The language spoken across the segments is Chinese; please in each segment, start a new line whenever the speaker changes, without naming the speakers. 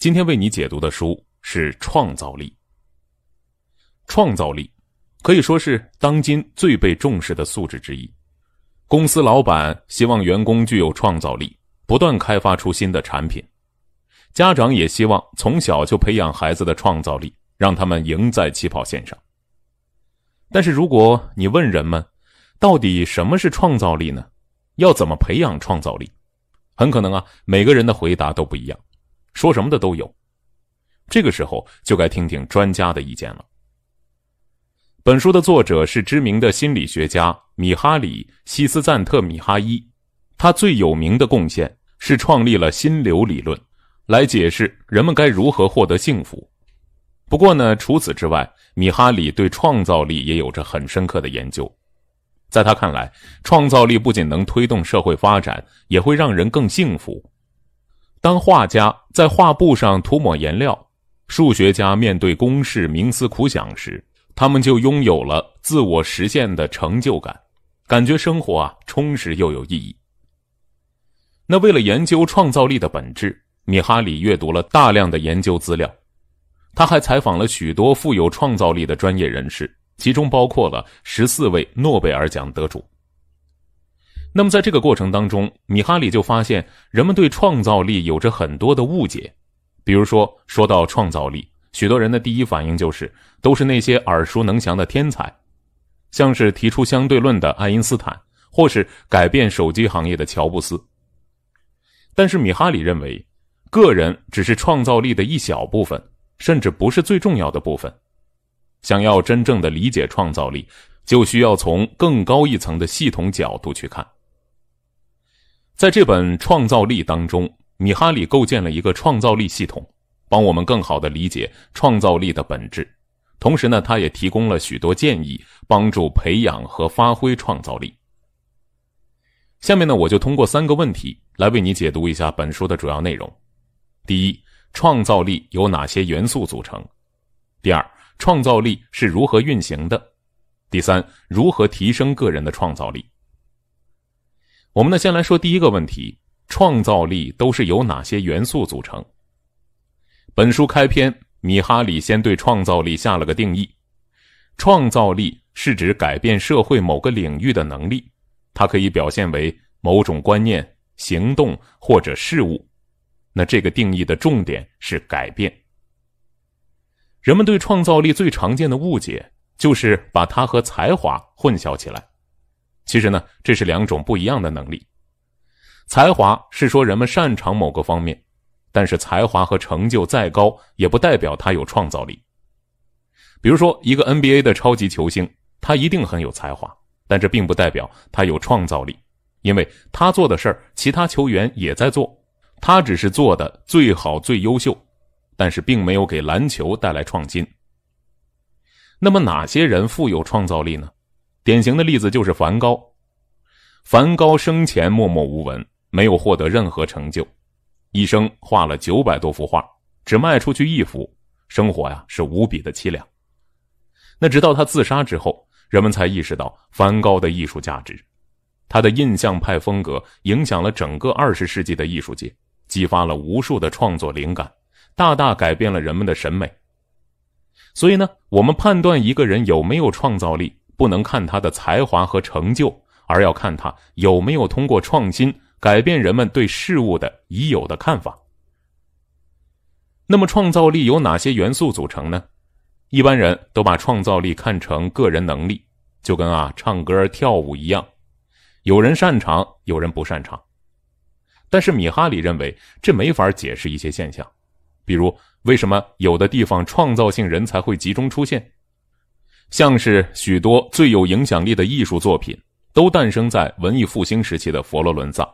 今天为你解读的书是《创造力》。创造力可以说是当今最被重视的素质之一。公司老板希望员工具有创造力，不断开发出新的产品；家长也希望从小就培养孩子的创造力，让他们赢在起跑线上。但是，如果你问人们，到底什么是创造力呢？要怎么培养创造力？很可能啊，每个人的回答都不一样。说什么的都有，这个时候就该听听专家的意见了。本书的作者是知名的心理学家米哈里·西斯赞特米哈伊，他最有名的贡献是创立了“心流”理论，来解释人们该如何获得幸福。不过呢，除此之外，米哈里对创造力也有着很深刻的研究。在他看来，创造力不仅能推动社会发展，也会让人更幸福。当画家在画布上涂抹颜料，数学家面对公式冥思苦想时，他们就拥有了自我实现的成就感，感觉生活啊充实又有意义。那为了研究创造力的本质，米哈里阅读了大量的研究资料，他还采访了许多富有创造力的专业人士，其中包括了十四位诺贝尔奖得主。那么在这个过程当中，米哈里就发现人们对创造力有着很多的误解，比如说说到创造力，许多人的第一反应就是都是那些耳熟能详的天才，像是提出相对论的爱因斯坦，或是改变手机行业的乔布斯。但是米哈里认为，个人只是创造力的一小部分，甚至不是最重要的部分。想要真正的理解创造力，就需要从更高一层的系统角度去看。在这本《创造力》当中，米哈里构建了一个创造力系统，帮我们更好地理解创造力的本质。同时呢，他也提供了许多建议，帮助培养和发挥创造力。下面呢，我就通过三个问题来为你解读一下本书的主要内容：第一，创造力由哪些元素组成；第二，创造力是如何运行的；第三，如何提升个人的创造力。我们呢，先来说第一个问题：创造力都是由哪些元素组成？本书开篇，米哈里先对创造力下了个定义：创造力是指改变社会某个领域的能力，它可以表现为某种观念、行动或者事物。那这个定义的重点是改变。人们对创造力最常见的误解，就是把它和才华混淆起来。其实呢，这是两种不一样的能力。才华是说人们擅长某个方面，但是才华和成就再高，也不代表他有创造力。比如说，一个 NBA 的超级球星，他一定很有才华，但这并不代表他有创造力，因为他做的事儿，其他球员也在做，他只是做的最好最优秀，但是并没有给篮球带来创新。那么，哪些人富有创造力呢？典型的例子就是梵高。梵高生前默默无闻，没有获得任何成就，一生画了九百多幅画，只卖出去一幅，生活呀是无比的凄凉。那直到他自杀之后，人们才意识到梵高的艺术价值。他的印象派风格影响了整个二十世纪的艺术界，激发了无数的创作灵感，大大改变了人们的审美。所以呢，我们判断一个人有没有创造力。不能看他的才华和成就，而要看他有没有通过创新改变人们对事物的已有的看法。那么，创造力由哪些元素组成呢？一般人都把创造力看成个人能力，就跟啊唱歌跳舞一样，有人擅长，有人不擅长。但是米哈里认为这没法解释一些现象，比如为什么有的地方创造性人才会集中出现。像是许多最有影响力的艺术作品都诞生在文艺复兴时期的佛罗伦萨。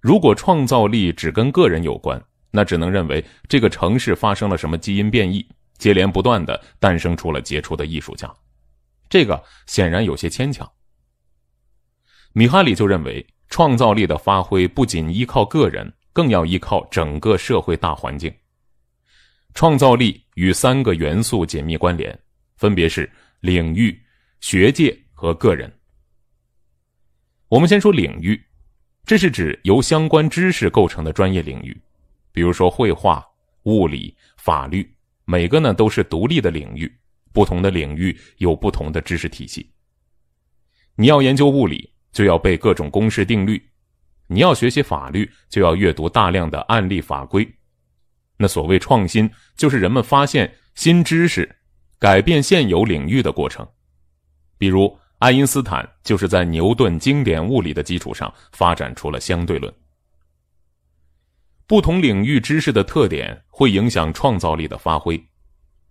如果创造力只跟个人有关，那只能认为这个城市发生了什么基因变异，接连不断的诞生出了杰出的艺术家。这个显然有些牵强。米哈里就认为，创造力的发挥不仅依靠个人，更要依靠整个社会大环境。创造力与三个元素紧密关联。分别是领域、学界和个人。我们先说领域，这是指由相关知识构成的专业领域，比如说绘画、物理、法律，每个呢都是独立的领域，不同的领域有不同的知识体系。你要研究物理，就要背各种公式定律；你要学习法律，就要阅读大量的案例法规。那所谓创新，就是人们发现新知识。改变现有领域的过程，比如爱因斯坦就是在牛顿经典物理的基础上发展出了相对论。不同领域知识的特点会影响创造力的发挥，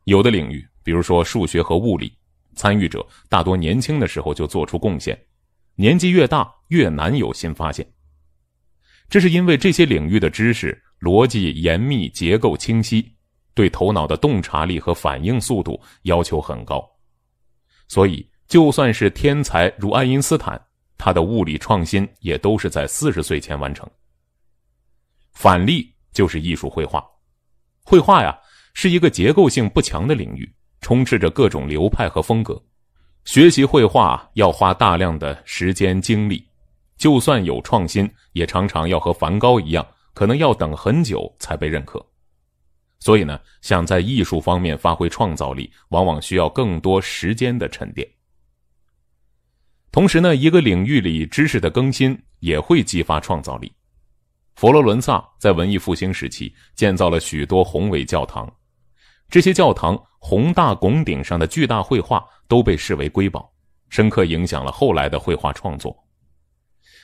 有的领域，比如说数学和物理，参与者大多年轻的时候就做出贡献，年纪越大越难有新发现。这是因为这些领域的知识逻辑严密、结构清晰。对头脑的洞察力和反应速度要求很高，所以就算是天才如爱因斯坦，他的物理创新也都是在四十岁前完成。反例就是艺术绘画，绘画呀是一个结构性不强的领域，充斥着各种流派和风格。学习绘画要花大量的时间精力，就算有创新，也常常要和梵高一样，可能要等很久才被认可。所以呢，想在艺术方面发挥创造力，往往需要更多时间的沉淀。同时呢，一个领域里知识的更新也会激发创造力。佛罗伦萨在文艺复兴时期建造了许多宏伟教堂，这些教堂宏大拱顶上的巨大绘画都被视为瑰宝，深刻影响了后来的绘画创作。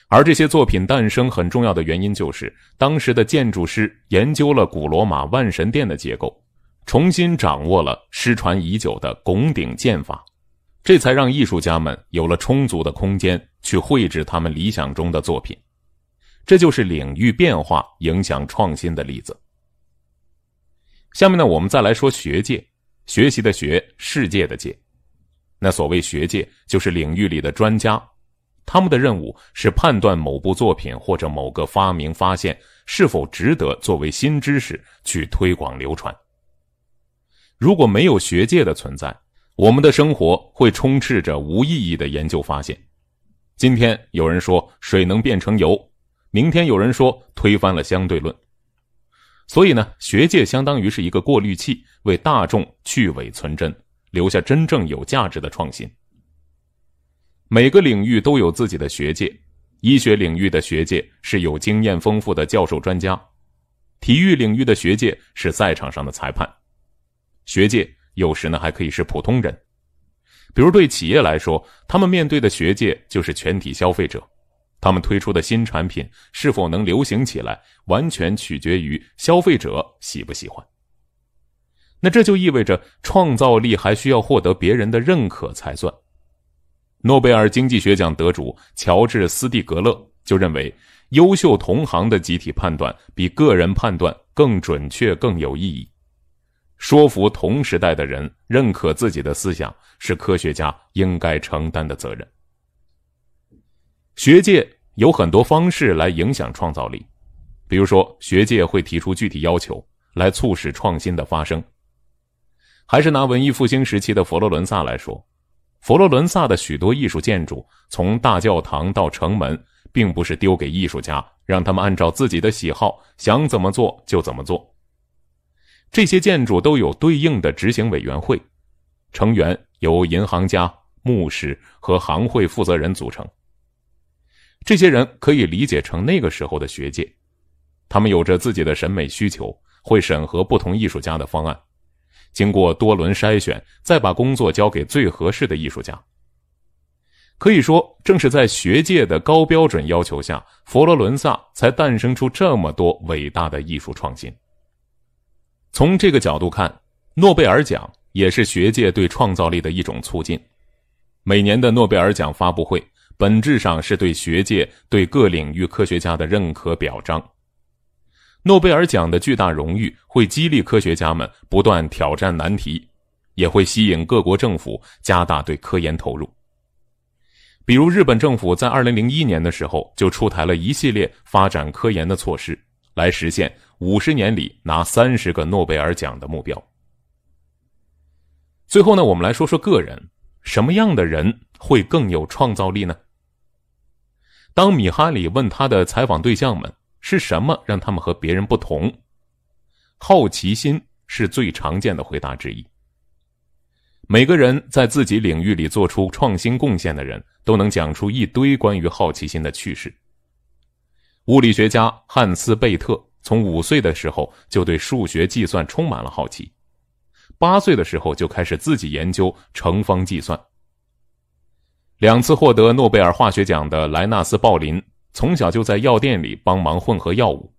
而这些作品诞生很重要的原因，就是当时的建筑师研究了古罗马万神殿的结构，重新掌握了失传已久的拱顶建法，这才让艺术家们有了充足的空间去绘制他们理想中的作品。这就是领域变化影响创新的例子。下面呢，我们再来说学界，学习的学，世界的界。那所谓学界，就是领域里的专家。他们的任务是判断某部作品或者某个发明发现是否值得作为新知识去推广流传。如果没有学界的存在，我们的生活会充斥着无意义的研究发现。今天有人说水能变成油，明天有人说推翻了相对论。所以呢，学界相当于是一个过滤器，为大众去伪存真，留下真正有价值的创新。每个领域都有自己的学界，医学领域的学界是有经验丰富的教授专家，体育领域的学界是赛场上的裁判，学界有时呢还可以是普通人，比如对企业来说，他们面对的学界就是全体消费者，他们推出的新产品是否能流行起来，完全取决于消费者喜不喜欢。那这就意味着创造力还需要获得别人的认可才算。诺贝尔经济学奖得主乔治·斯蒂格勒就认为，优秀同行的集体判断比个人判断更准确、更有意义。说服同时代的人认可自己的思想是科学家应该承担的责任。学界有很多方式来影响创造力，比如说，学界会提出具体要求来促使创新的发生。还是拿文艺复兴时期的佛罗伦萨来说。佛罗伦萨的许多艺术建筑，从大教堂到城门，并不是丢给艺术家，让他们按照自己的喜好想怎么做就怎么做。这些建筑都有对应的执行委员会，成员由银行家、牧师和行会负责人组成。这些人可以理解成那个时候的学界，他们有着自己的审美需求，会审核不同艺术家的方案。经过多轮筛选，再把工作交给最合适的艺术家。可以说，正是在学界的高标准要求下，佛罗伦萨才诞生出这么多伟大的艺术创新。从这个角度看，诺贝尔奖也是学界对创造力的一种促进。每年的诺贝尔奖发布会，本质上是对学界对各领域科学家的认可表彰。诺贝尔奖的巨大荣誉会激励科学家们不断挑战难题，也会吸引各国政府加大对科研投入。比如，日本政府在二零零一年的时候就出台了一系列发展科研的措施，来实现五十年里拿三十个诺贝尔奖的目标。最后呢，我们来说说个人，什么样的人会更有创造力呢？当米哈里问他的采访对象们。是什么让他们和别人不同？好奇心是最常见的回答之一。每个人在自己领域里做出创新贡献的人，都能讲出一堆关于好奇心的趣事。物理学家汉斯·贝特从五岁的时候就对数学计算充满了好奇，八岁的时候就开始自己研究乘方计算。两次获得诺贝尔化学奖的莱纳斯·鲍林。从小就在药店里帮忙混合药物，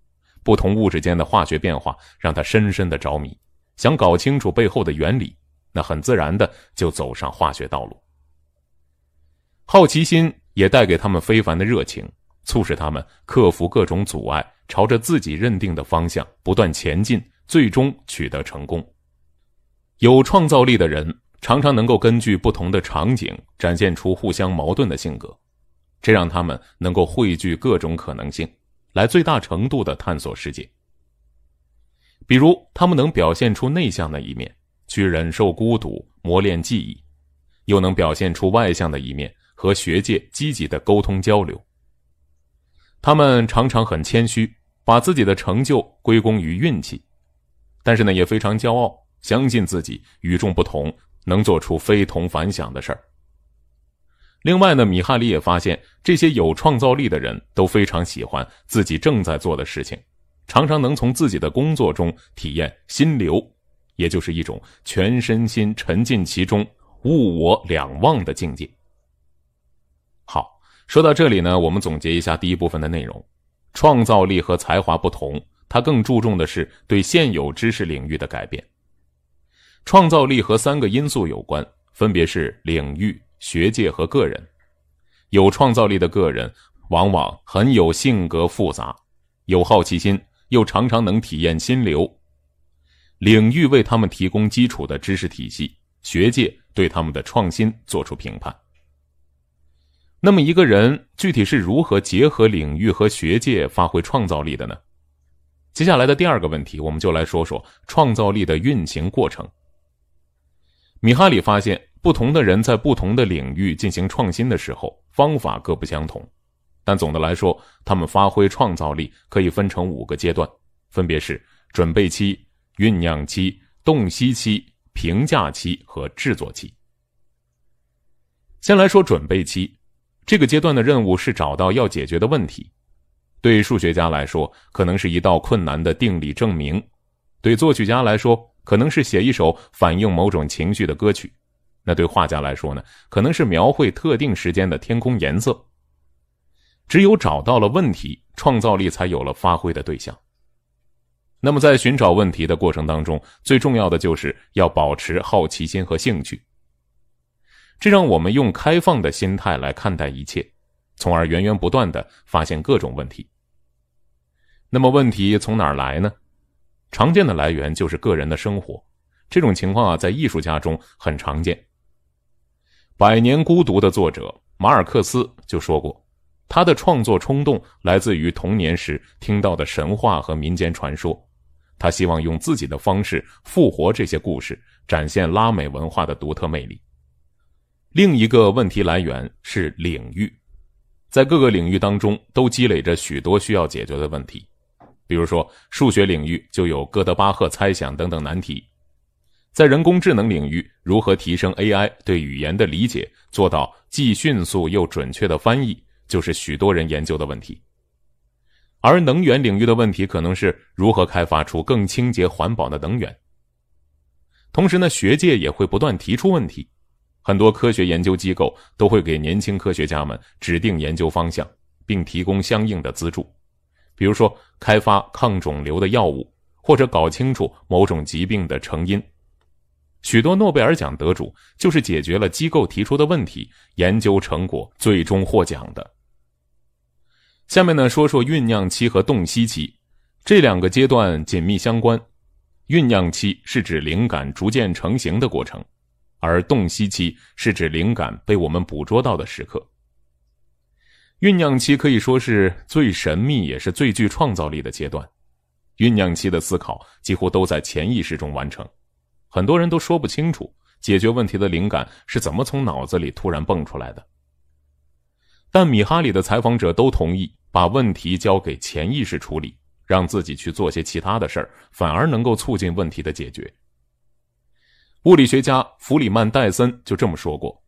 不同物质间的化学变化让他深深的着迷，想搞清楚背后的原理，那很自然的就走上化学道路。好奇心也带给他们非凡的热情，促使他们克服各种阻碍，朝着自己认定的方向不断前进，最终取得成功。有创造力的人常常能够根据不同的场景展现出互相矛盾的性格。这让他们能够汇聚各种可能性，来最大程度的探索世界。比如，他们能表现出内向的一面，去忍受孤独、磨练技艺；，又能表现出外向的一面，和学界积极的沟通交流。他们常常很谦虚，把自己的成就归功于运气，但是呢，也非常骄傲，相信自己与众不同，能做出非同凡响的事儿。另外呢，米哈里也发现，这些有创造力的人都非常喜欢自己正在做的事情，常常能从自己的工作中体验心流，也就是一种全身心沉浸其中、物我两忘的境界。好，说到这里呢，我们总结一下第一部分的内容：创造力和才华不同，它更注重的是对现有知识领域的改变。创造力和三个因素有关，分别是领域。学界和个人，有创造力的个人往往很有性格复杂，有好奇心，又常常能体验心流。领域为他们提供基础的知识体系，学界对他们的创新做出评判。那么，一个人具体是如何结合领域和学界发挥创造力的呢？接下来的第二个问题，我们就来说说创造力的运行过程。米哈里发现。不同的人在不同的领域进行创新的时候，方法各不相同，但总的来说，他们发挥创造力可以分成五个阶段，分别是准备期、酝酿期、洞悉期、评价期和制作期。先来说准备期，这个阶段的任务是找到要解决的问题。对数学家来说，可能是一道困难的定理证明；对作曲家来说，可能是写一首反映某种情绪的歌曲。那对画家来说呢，可能是描绘特定时间的天空颜色。只有找到了问题，创造力才有了发挥的对象。那么在寻找问题的过程当中，最重要的就是要保持好奇心和兴趣。这让我们用开放的心态来看待一切，从而源源不断的发现各种问题。那么问题从哪儿来呢？常见的来源就是个人的生活。这种情况啊，在艺术家中很常见。《百年孤独》的作者马尔克斯就说过，他的创作冲动来自于童年时听到的神话和民间传说，他希望用自己的方式复活这些故事，展现拉美文化的独特魅力。另一个问题来源是领域，在各个领域当中都积累着许多需要解决的问题，比如说数学领域就有哥德巴赫猜想等等难题。在人工智能领域，如何提升 AI 对语言的理解，做到既迅速又准确的翻译，就是许多人研究的问题。而能源领域的问题，可能是如何开发出更清洁环保的能源。同时呢，学界也会不断提出问题，很多科学研究机构都会给年轻科学家们指定研究方向，并提供相应的资助，比如说开发抗肿瘤的药物，或者搞清楚某种疾病的成因。许多诺贝尔奖得主就是解决了机构提出的问题，研究成果最终获奖的。下面呢，说说酝酿期和洞悉期这两个阶段紧密相关。酝酿期是指灵感逐渐成型的过程，而洞悉期是指灵感被我们捕捉到的时刻。酝酿期可以说是最神秘也是最具创造力的阶段。酝酿期的思考几乎都在潜意识中完成。很多人都说不清楚解决问题的灵感是怎么从脑子里突然蹦出来的。但米哈里的采访者都同意，把问题交给潜意识处理，让自己去做些其他的事儿，反而能够促进问题的解决。物理学家弗里曼·戴森就这么说过：“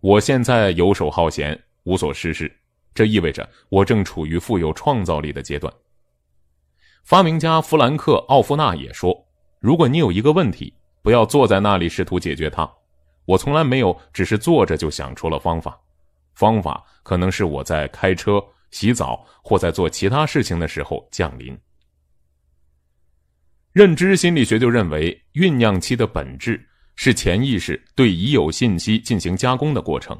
我现在游手好闲，无所事事，这意味着我正处于富有创造力的阶段。”发明家弗兰克·奥夫纳也说：“如果你有一个问题，”不要坐在那里试图解决它。我从来没有只是坐着就想出了方法。方法可能是我在开车、洗澡或在做其他事情的时候降临。认知心理学就认为，酝酿期的本质是潜意识对已有信息进行加工的过程。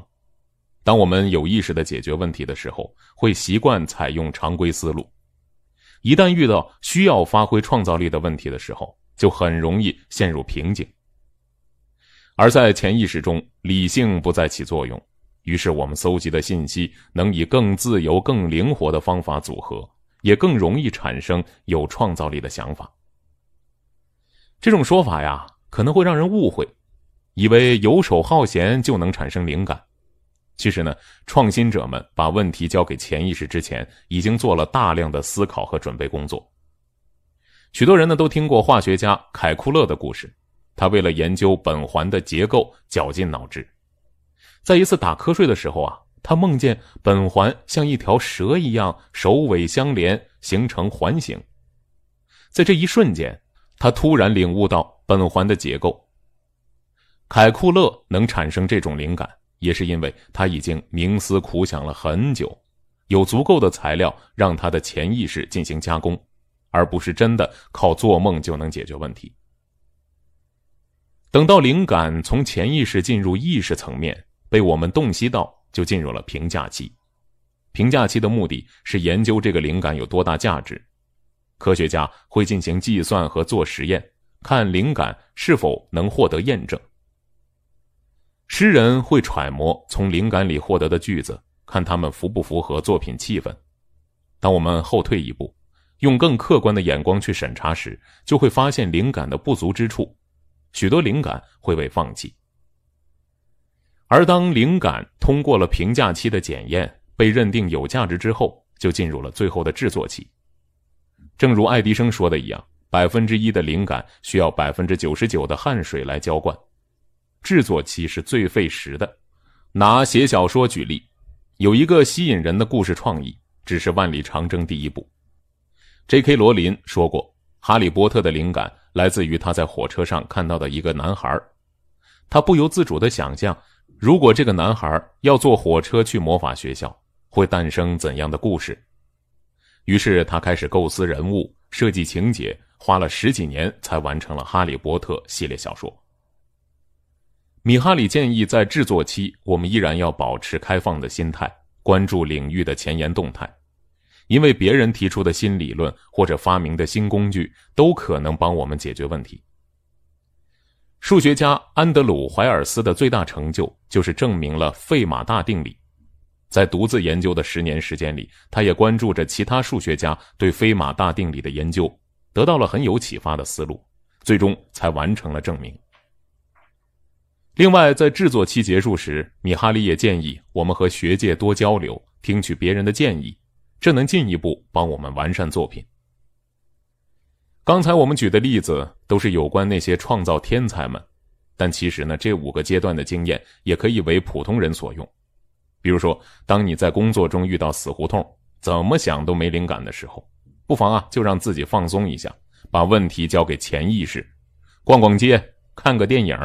当我们有意识的解决问题的时候，会习惯采用常规思路；一旦遇到需要发挥创造力的问题的时候，就很容易陷入瓶颈，而在潜意识中，理性不再起作用，于是我们搜集的信息能以更自由、更灵活的方法组合，也更容易产生有创造力的想法。这种说法呀，可能会让人误会，以为游手好闲就能产生灵感。其实呢，创新者们把问题交给潜意识之前，已经做了大量的思考和准备工作。许多人呢都听过化学家凯库勒的故事，他为了研究苯环的结构绞尽脑汁，在一次打瞌睡的时候啊，他梦见苯环像一条蛇一样首尾相连形成环形，在这一瞬间，他突然领悟到苯环的结构。凯库勒能产生这种灵感，也是因为他已经冥思苦想了很久，有足够的材料让他的潜意识进行加工。而不是真的靠做梦就能解决问题。等到灵感从潜意识进入意识层面，被我们洞悉到，就进入了评价期。评价期的目的是研究这个灵感有多大价值。科学家会进行计算和做实验，看灵感是否能获得验证。诗人会揣摩从灵感里获得的句子，看他们符不符合作品气氛。当我们后退一步。用更客观的眼光去审查时，就会发现灵感的不足之处，许多灵感会被放弃。而当灵感通过了评价期的检验，被认定有价值之后，就进入了最后的制作期。正如爱迪生说的一样，百分之一的灵感需要百分之九十九的汗水来浇灌。制作期是最费时的。拿写小说举例，有一个吸引人的故事创意，只是万里长征第一步。J.K. 罗琳说过，哈利波特的灵感来自于他在火车上看到的一个男孩，他不由自主的想象，如果这个男孩要坐火车去魔法学校，会诞生怎样的故事？于是他开始构思人物，设计情节，花了十几年才完成了《哈利波特》系列小说。米哈里建议，在制作期，我们依然要保持开放的心态，关注领域的前沿动态。因为别人提出的新理论或者发明的新工具都可能帮我们解决问题。数学家安德鲁·怀尔斯的最大成就就是证明了费马大定理。在独自研究的十年时间里，他也关注着其他数学家对费马大定理的研究，得到了很有启发的思路，最终才完成了证明。另外，在制作期结束时，米哈利也建议我们和学界多交流，听取别人的建议。这能进一步帮我们完善作品。刚才我们举的例子都是有关那些创造天才们，但其实呢，这五个阶段的经验也可以为普通人所用。比如说，当你在工作中遇到死胡同，怎么想都没灵感的时候，不妨啊就让自己放松一下，把问题交给潜意识，逛逛街，看个电影，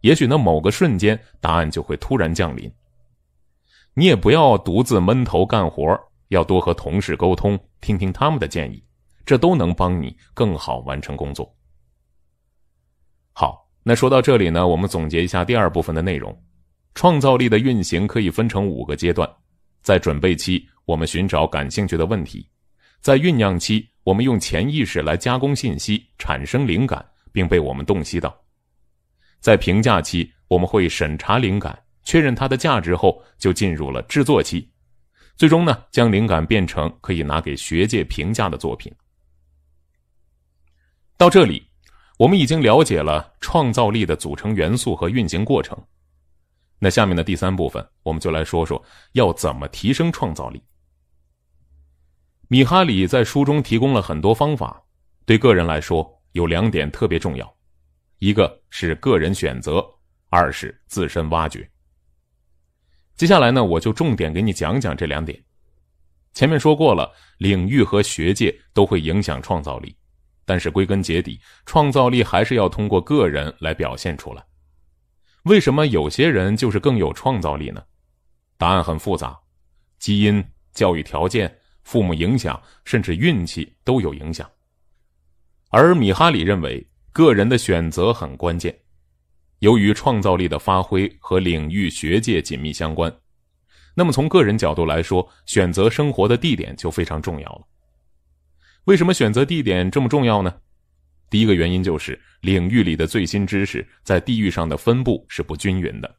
也许呢，某个瞬间，答案就会突然降临。你也不要独自闷头干活。要多和同事沟通，听听他们的建议，这都能帮你更好完成工作。好，那说到这里呢，我们总结一下第二部分的内容：创造力的运行可以分成五个阶段。在准备期，我们寻找感兴趣的问题；在酝酿期，我们用潜意识来加工信息，产生灵感，并被我们洞悉到；在评价期，我们会审查灵感，确认它的价值后，就进入了制作期。最终呢，将灵感变成可以拿给学界评价的作品。到这里，我们已经了解了创造力的组成元素和运行过程。那下面的第三部分，我们就来说说要怎么提升创造力。米哈里在书中提供了很多方法，对个人来说有两点特别重要：一个是个人选择，二是自身挖掘。接下来呢，我就重点给你讲讲这两点。前面说过了，领域和学界都会影响创造力，但是归根结底，创造力还是要通过个人来表现出来。为什么有些人就是更有创造力呢？答案很复杂，基因、教育条件、父母影响，甚至运气都有影响。而米哈里认为，个人的选择很关键。由于创造力的发挥和领域学界紧密相关，那么从个人角度来说，选择生活的地点就非常重要了。为什么选择地点这么重要呢？第一个原因就是领域里的最新知识在地域上的分布是不均匀的。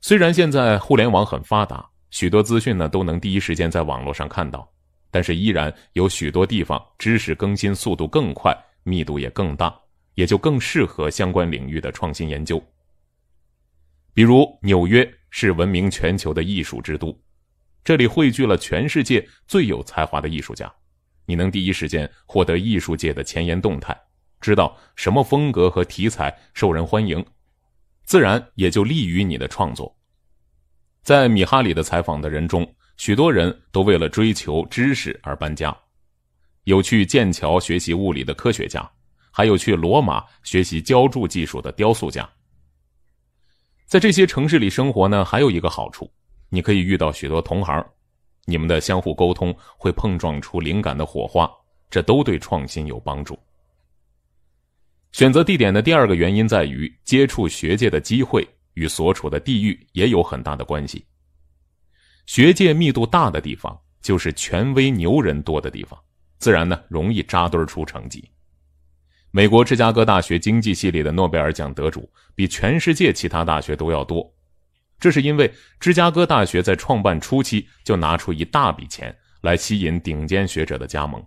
虽然现在互联网很发达，许多资讯呢都能第一时间在网络上看到，但是依然有许多地方知识更新速度更快，密度也更大。也就更适合相关领域的创新研究。比如纽约是闻名全球的艺术之都，这里汇聚了全世界最有才华的艺术家，你能第一时间获得艺术界的前沿动态，知道什么风格和题材受人欢迎，自然也就利于你的创作。在米哈里的采访的人中，许多人都为了追求知识而搬家，有去剑桥学习物理的科学家。还有去罗马学习浇筑技术的雕塑家，在这些城市里生活呢，还有一个好处，你可以遇到许多同行，你们的相互沟通会碰撞出灵感的火花，这都对创新有帮助。选择地点的第二个原因在于接触学界的机会与所处的地域也有很大的关系，学界密度大的地方就是权威牛人多的地方，自然呢容易扎堆出成绩。美国芝加哥大学经济系里的诺贝尔奖得主比全世界其他大学都要多，这是因为芝加哥大学在创办初期就拿出一大笔钱来吸引顶尖学者的加盟。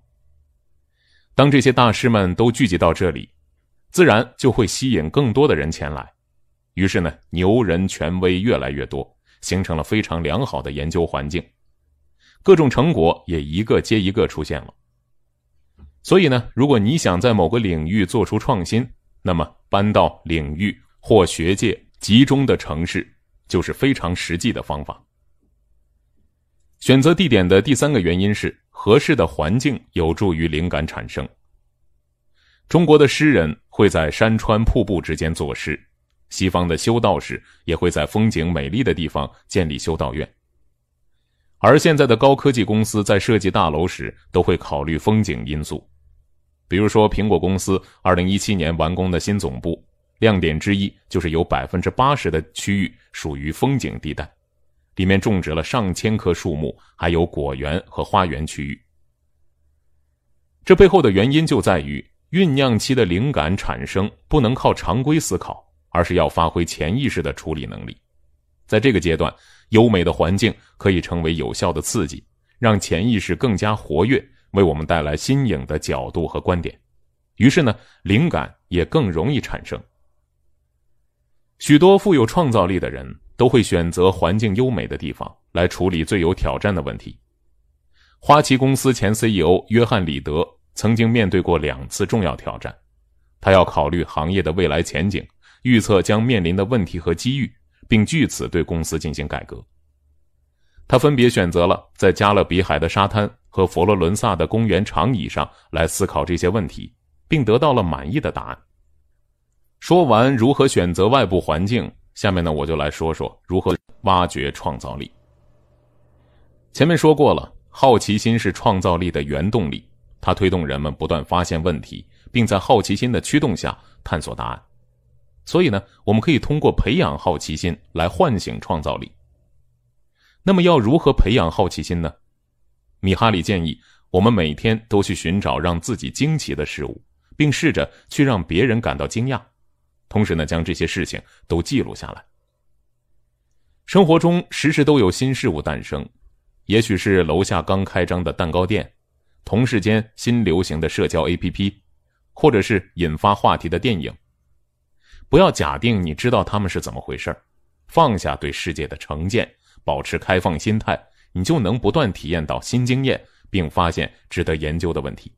当这些大师们都聚集到这里，自然就会吸引更多的人前来。于是呢，牛人权威越来越多，形成了非常良好的研究环境，各种成果也一个接一个出现了。所以呢，如果你想在某个领域做出创新，那么搬到领域或学界集中的城市，就是非常实际的方法。选择地点的第三个原因是，合适的环境有助于灵感产生。中国的诗人会在山川瀑布之间作诗，西方的修道士也会在风景美丽的地方建立修道院。而现在的高科技公司在设计大楼时都会考虑风景因素，比如说苹果公司二零一七年完工的新总部，亮点之一就是有百分之八十的区域属于风景地带，里面种植了上千棵树木，还有果园和花园区域。这背后的原因就在于酝酿期的灵感产生不能靠常规思考，而是要发挥潜意识的处理能力，在这个阶段。优美的环境可以成为有效的刺激，让潜意识更加活跃，为我们带来新颖的角度和观点。于是呢，灵感也更容易产生。许多富有创造力的人都会选择环境优美的地方来处理最有挑战的问题。花旗公司前 CEO 约翰·里德曾经面对过两次重要挑战，他要考虑行业的未来前景，预测将面临的问题和机遇。并据此对公司进行改革。他分别选择了在加勒比海的沙滩和佛罗伦萨的公园长椅上来思考这些问题，并得到了满意的答案。说完如何选择外部环境，下面呢我就来说说如何挖掘创造力。前面说过了，好奇心是创造力的原动力，它推动人们不断发现问题，并在好奇心的驱动下探索答案。所以呢，我们可以通过培养好奇心来唤醒创造力。那么，要如何培养好奇心呢？米哈里建议我们每天都去寻找让自己惊奇的事物，并试着去让别人感到惊讶，同时呢，将这些事情都记录下来。生活中时时都有新事物诞生，也许是楼下刚开张的蛋糕店，同事间新流行的社交 APP，或者是引发话题的电影。不要假定你知道他们是怎么回事，放下对世界的成见，保持开放心态，你就能不断体验到新经验，并发现值得研究的问题。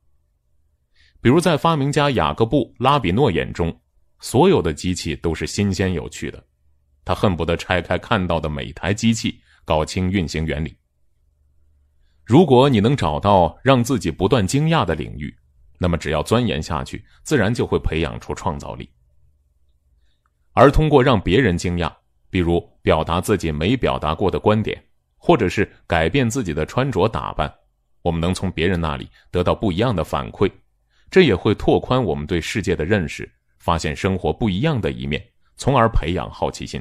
比如，在发明家雅各布·拉比诺眼中，所有的机器都是新鲜有趣的，他恨不得拆开看到的每台机器，搞清运行原理。如果你能找到让自己不断惊讶的领域，那么只要钻研下去，自然就会培养出创造力。而通过让别人惊讶，比如表达自己没表达过的观点，或者是改变自己的穿着打扮，我们能从别人那里得到不一样的反馈，这也会拓宽我们对世界的认识，发现生活不一样的一面，从而培养好奇心。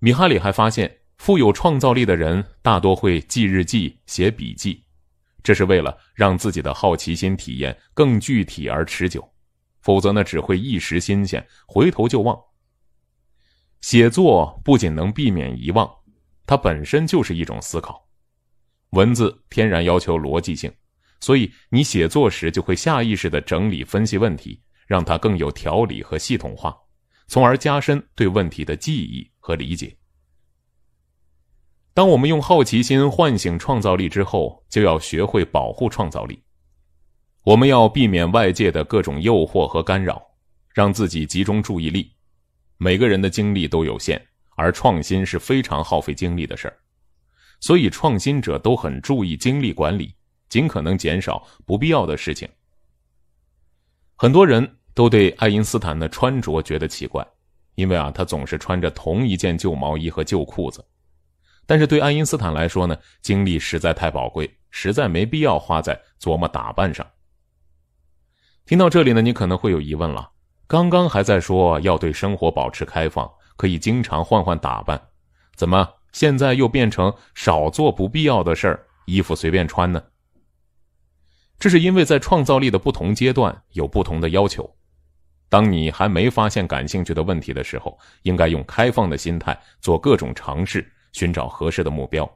米哈里还发现，富有创造力的人大多会记日记、写笔记，这是为了让自己的好奇心体验更具体而持久。否则呢，只会一时新鲜，回头就忘。写作不仅能避免遗忘，它本身就是一种思考。文字天然要求逻辑性，所以你写作时就会下意识的整理、分析问题，让它更有条理和系统化，从而加深对问题的记忆和理解。当我们用好奇心唤醒创造力之后，就要学会保护创造力。我们要避免外界的各种诱惑和干扰，让自己集中注意力。每个人的精力都有限，而创新是非常耗费精力的事儿，所以创新者都很注意精力管理，尽可能减少不必要的事情。很多人都对爱因斯坦的穿着觉得奇怪，因为啊，他总是穿着同一件旧毛衣和旧裤子。但是对爱因斯坦来说呢，精力实在太宝贵，实在没必要花在琢磨打扮上。听到这里呢，你可能会有疑问了。刚刚还在说要对生活保持开放，可以经常换换打扮，怎么现在又变成少做不必要的事儿，衣服随便穿呢？这是因为在创造力的不同阶段有不同的要求。当你还没发现感兴趣的问题的时候，应该用开放的心态做各种尝试，寻找合适的目标；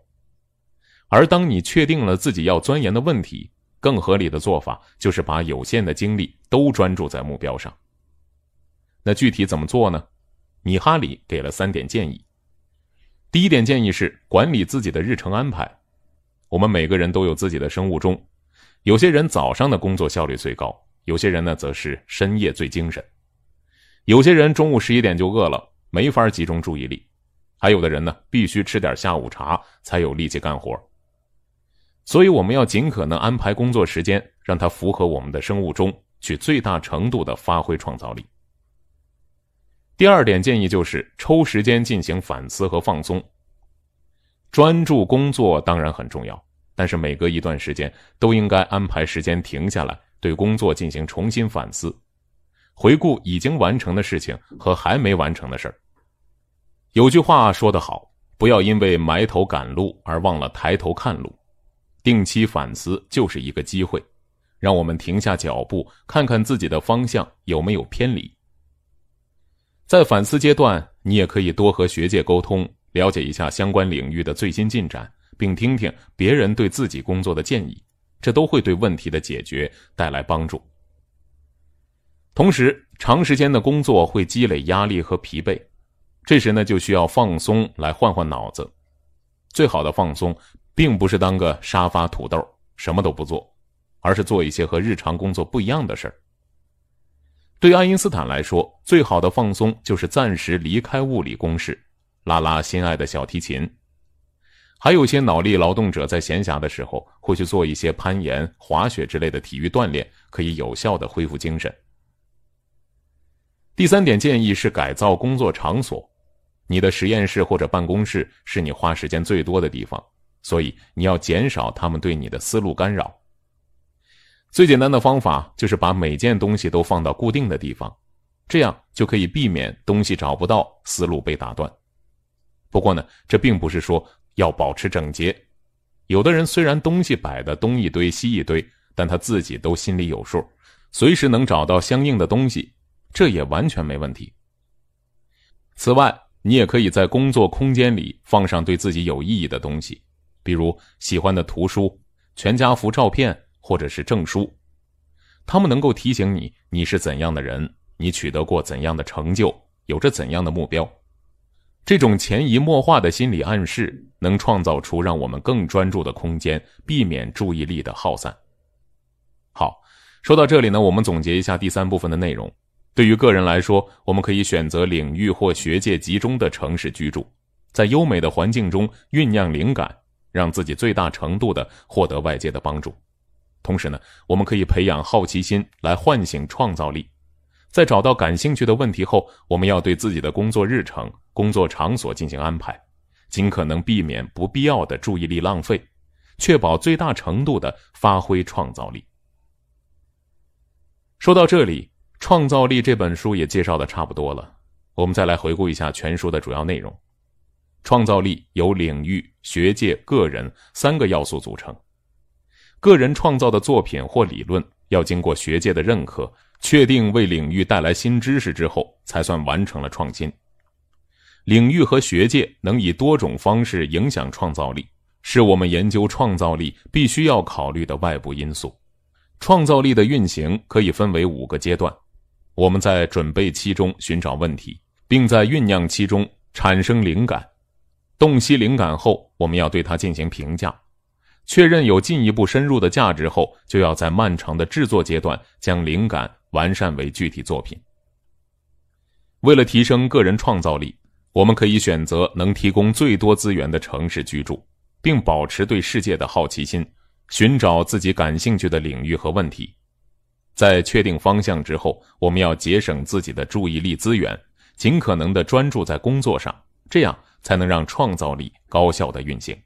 而当你确定了自己要钻研的问题，更合理的做法就是把有限的精力都专注在目标上。那具体怎么做呢？米哈里给了三点建议。第一点建议是管理自己的日程安排。我们每个人都有自己的生物钟，有些人早上的工作效率最高，有些人呢则是深夜最精神，有些人中午十一点就饿了，没法集中注意力，还有的人呢必须吃点下午茶才有力气干活。所以，我们要尽可能安排工作时间，让它符合我们的生物钟，去最大程度的发挥创造力。第二点建议就是抽时间进行反思和放松。专注工作当然很重要，但是每隔一段时间都应该安排时间停下来，对工作进行重新反思，回顾已经完成的事情和还没完成的事儿。有句话说得好：“不要因为埋头赶路而忘了抬头看路。”定期反思就是一个机会，让我们停下脚步，看看自己的方向有没有偏离。在反思阶段，你也可以多和学界沟通，了解一下相关领域的最新进展，并听听别人对自己工作的建议，这都会对问题的解决带来帮助。同时，长时间的工作会积累压力和疲惫，这时呢就需要放松来换换脑子。最好的放松。并不是当个沙发土豆，什么都不做，而是做一些和日常工作不一样的事儿。对爱因斯坦来说，最好的放松就是暂时离开物理公式，拉拉心爱的小提琴。还有些脑力劳动者在闲暇的时候会去做一些攀岩、滑雪之类的体育锻炼，可以有效的恢复精神。第三点建议是改造工作场所，你的实验室或者办公室是你花时间最多的地方。所以你要减少他们对你的思路干扰。最简单的方法就是把每件东西都放到固定的地方，这样就可以避免东西找不到，思路被打断。不过呢，这并不是说要保持整洁。有的人虽然东西摆的东一堆西一堆，但他自己都心里有数，随时能找到相应的东西，这也完全没问题。此外，你也可以在工作空间里放上对自己有意义的东西。比如喜欢的图书、全家福照片或者是证书，他们能够提醒你你是怎样的人，你取得过怎样的成就，有着怎样的目标。这种潜移默化的心理暗示，能创造出让我们更专注的空间，避免注意力的耗散。好，说到这里呢，我们总结一下第三部分的内容。对于个人来说，我们可以选择领域或学界集中的城市居住，在优美的环境中酝酿灵感。让自己最大程度的获得外界的帮助，同时呢，我们可以培养好奇心来唤醒创造力。在找到感兴趣的问题后，我们要对自己的工作日程、工作场所进行安排，尽可能避免不必要的注意力浪费，确保最大程度的发挥创造力。说到这里，创造力这本书也介绍的差不多了，我们再来回顾一下全书的主要内容。创造力由领域、学界、个人三个要素组成。个人创造的作品或理论要经过学界的认可，确定为领域带来新知识之后，才算完成了创新。领域和学界能以多种方式影响创造力，是我们研究创造力必须要考虑的外部因素。创造力的运行可以分为五个阶段。我们在准备期中寻找问题，并在酝酿期中产生灵感。洞悉灵感后，我们要对它进行评价，确认有进一步深入的价值后，就要在漫长的制作阶段将灵感完善为具体作品。为了提升个人创造力，我们可以选择能提供最多资源的城市居住，并保持对世界的好奇心，寻找自己感兴趣的领域和问题。在确定方向之后，我们要节省自己的注意力资源，尽可能的专注在工作上，这样。才能让创造力高效地运行。